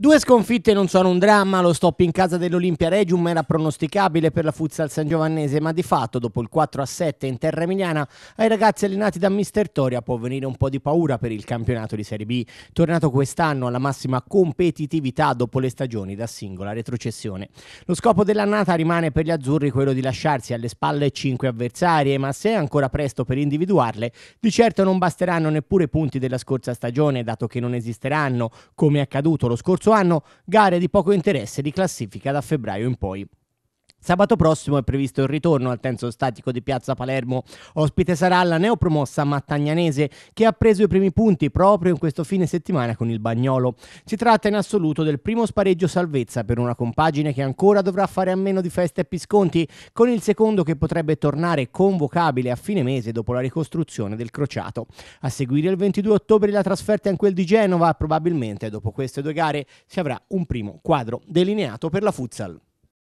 Due sconfitte non sono un dramma, lo stop in casa dell'Olimpia Regium era pronosticabile per la Futsal San Giovannese, ma di fatto dopo il 4-7 a in terra emiliana ai ragazzi allenati da Mister Toria può venire un po' di paura per il campionato di Serie B, tornato quest'anno alla massima competitività dopo le stagioni da singola retrocessione. Lo scopo dell'annata rimane per gli azzurri quello di lasciarsi alle spalle cinque avversarie, ma se è ancora presto per individuarle, di certo non basteranno neppure punti della scorsa stagione, dato che non esisteranno, come è accaduto lo scorso scorso anno, gare di poco interesse di classifica da febbraio in poi. Sabato prossimo è previsto il ritorno al tenso statico di Piazza Palermo. Ospite sarà la neopromossa Mattagnanese che ha preso i primi punti proprio in questo fine settimana con il Bagnolo. Si tratta in assoluto del primo spareggio salvezza per una compagine che ancora dovrà fare a meno di feste e pisconti, con il secondo che potrebbe tornare convocabile a fine mese dopo la ricostruzione del crociato. A seguire il 22 ottobre la trasferta in quel di Genova, probabilmente dopo queste due gare si avrà un primo quadro delineato per la futsal.